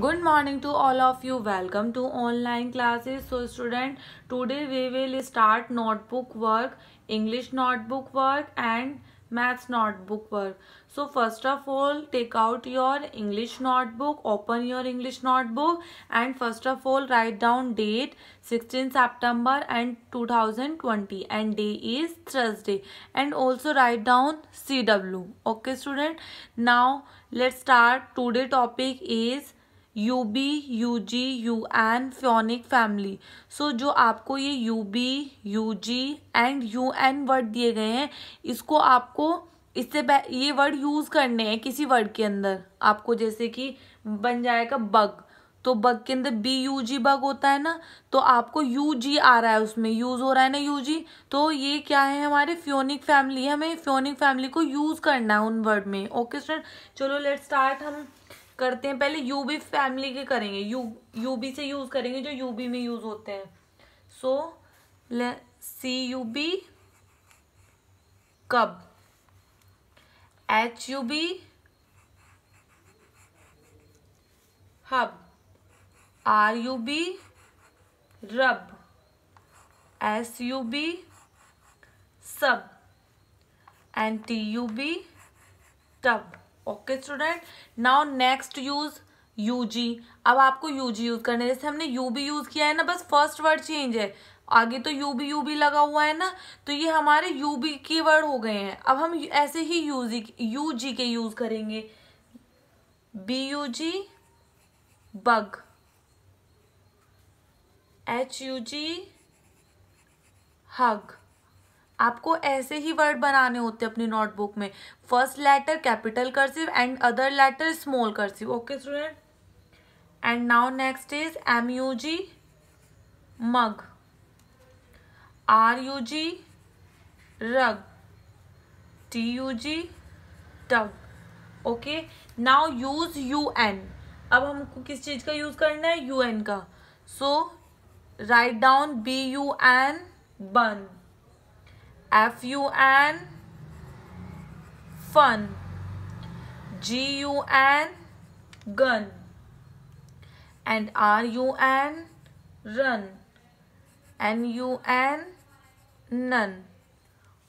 good morning to all of you welcome to online classes so student today we will start notebook work english notebook work and maths notebook work so first of all take out your english notebook open your english notebook and first of all write down date 16 september and 2020 and day is thursday and also write down cw okay student now let's start today topic is U B U G U N phonic family so जो आपको ये U B U G and U N word दिए गए हैं इसको आपको इससे ये वर्ड यूज़ करने हैं किसी वर्ड के अंदर आपको जैसे कि बन जाएगा बग तो बग के अंदर बी यू जी बग होता है ना तो आपको यू जी आ रहा है उसमें यूज़ हो रहा है ना यू जी तो ये क्या है हमारे फ्योनिक फैमिली हमें फ्योनिक फैमिली को यूज़ करना है उन वर्ड में ओके सर चलो लेट स्टार्ट हम करते हैं पहले यूबी फैमिली के करेंगे यू यूबी से यूज़ करेंगे जो यूबी में यूज़ होते हैं so C U B cub H U B hub R U B rub S U B sub and T U B tub okay student now next use U G अब आपको you ji use करना है जैसे हमने you B use किया है ना बस फर्स्ट वर्ड चेंज है आगे तो यू बी यू बी लगा हुआ है ना तो ये हमारे यू बी की वर्ड हो गए हैं अब हम ऐसे ही यू जी यू जी के यूज करेंगे B U G bug H U G hug आपको ऐसे ही वर्ड बनाने होते हैं अपनी नोटबुक में first letter capital cursive and other letter small cursive okay student and now next is M U G mug R U G rug T U G tug okay now use U N अब हमको किस चीज़ का use करना है U N का so write down B U N bun F U N fun G U N gun and R U N run N U N none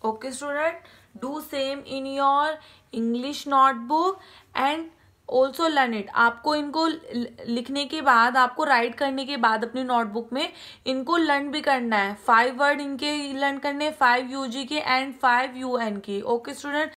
okay student do same in your english notebook and also learn it आपको इनको लिखने के बाद आपको right करने के बाद अपनी नोटबुक में इनको लर्न भी करना है फाइव वर्ड इनके लर्न करने फाइव यू जी के एंड फाइव यू एन के ओके स्टूडेंट